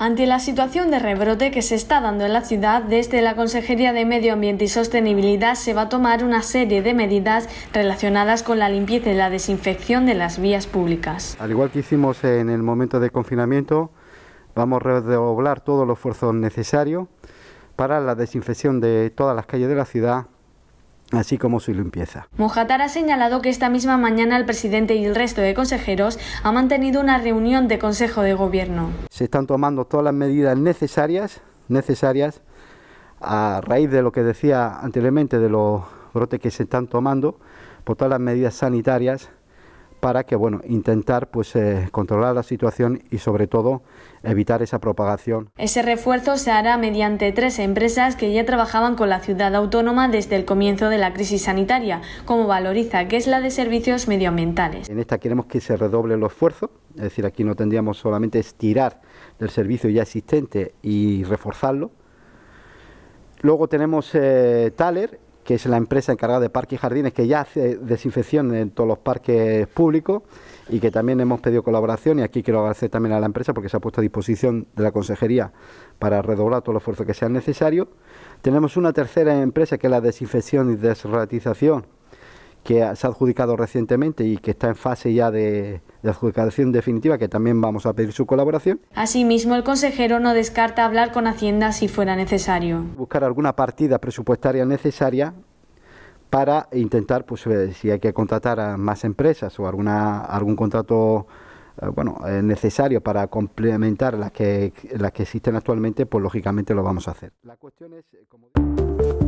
Ante la situación de rebrote que se está dando en la ciudad, desde la Consejería de Medio Ambiente y Sostenibilidad se va a tomar una serie de medidas relacionadas con la limpieza y la desinfección de las vías públicas. Al igual que hicimos en el momento de confinamiento, vamos a redoblar todo el esfuerzo necesario para la desinfección de todas las calles de la ciudad así como su limpieza. Mojatar ha señalado que esta misma mañana el presidente y el resto de consejeros han mantenido una reunión de Consejo de Gobierno. Se están tomando todas las medidas necesarias, necesarias a raíz de lo que decía anteriormente de los brotes que se están tomando, por todas las medidas sanitarias para que bueno intentar pues eh, controlar la situación y sobre todo evitar esa propagación. Ese refuerzo se hará mediante tres empresas que ya trabajaban con la ciudad autónoma desde el comienzo de la crisis sanitaria, como Valoriza, que es la de servicios medioambientales. En esta queremos que se redoble el esfuerzo, es decir, aquí no tendríamos solamente estirar del servicio ya existente y reforzarlo. Luego tenemos eh, Taller que es la empresa encargada de parques y jardines, que ya hace desinfección en todos los parques públicos y que también hemos pedido colaboración y aquí quiero agradecer también a la empresa porque se ha puesto a disposición de la consejería para redoblar todo el esfuerzo que sea necesario. Tenemos una tercera empresa que es la desinfección y desratización que se ha adjudicado recientemente y que está en fase ya de, de adjudicación definitiva, que también vamos a pedir su colaboración. Asimismo, el consejero no descarta hablar con Hacienda si fuera necesario. Buscar alguna partida presupuestaria necesaria para intentar, pues, eh, si hay que contratar a más empresas o alguna, algún contrato eh, bueno, eh, necesario para complementar las que, las que existen actualmente, pues lógicamente lo vamos a hacer. La cuestión es...